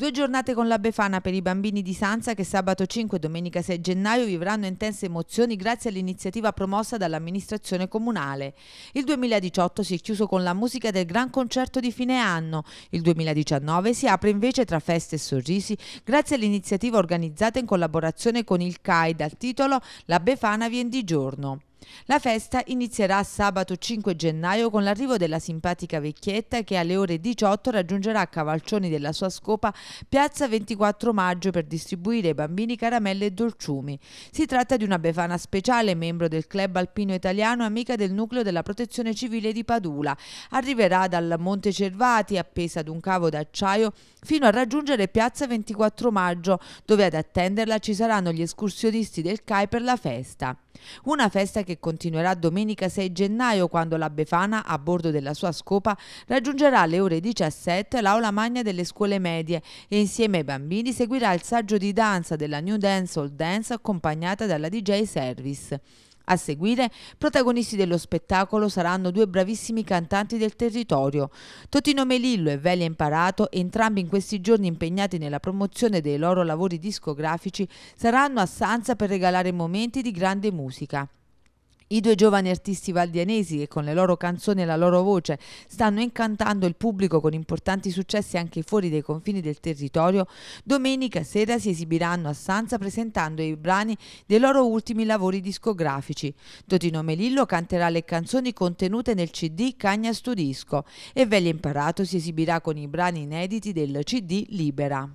Due giornate con la Befana per i bambini di Sanza che sabato 5 e domenica 6 gennaio vivranno intense emozioni grazie all'iniziativa promossa dall'amministrazione comunale. Il 2018 si è chiuso con la musica del gran concerto di fine anno. Il 2019 si apre invece tra feste e sorrisi grazie all'iniziativa organizzata in collaborazione con il CAI dal titolo La Befana viene di giorno. La festa inizierà sabato 5 gennaio con l'arrivo della simpatica vecchietta che alle ore 18 raggiungerà a cavalcioni della sua scopa piazza 24 maggio per distribuire ai bambini caramelle e dolciumi. Si tratta di una befana speciale, membro del club alpino italiano amica del nucleo della protezione civile di Padula. Arriverà dal Monte Cervati, appesa ad un cavo d'acciaio, fino a raggiungere piazza 24 maggio, dove ad attenderla ci saranno gli escursionisti del CAI per la festa. Una festa che continuerà domenica 6 gennaio quando la Befana, a bordo della sua scopa, raggiungerà alle ore 17 l'aula magna delle scuole medie e insieme ai bambini seguirà il saggio di danza della New Dance All Dance accompagnata dalla DJ Service. A seguire, protagonisti dello spettacolo saranno due bravissimi cantanti del territorio. Totino Melillo e Velia Imparato, entrambi in questi giorni impegnati nella promozione dei loro lavori discografici, saranno a Sanza per regalare momenti di grande musica. I due giovani artisti valdianesi che con le loro canzoni e la loro voce stanno incantando il pubblico con importanti successi anche fuori dai confini del territorio, domenica sera si esibiranno a Sanza presentando i brani dei loro ultimi lavori discografici. Totino Melillo canterà le canzoni contenute nel CD Cagna Studisco e Veglia Imparato si esibirà con i brani inediti del CD Libera.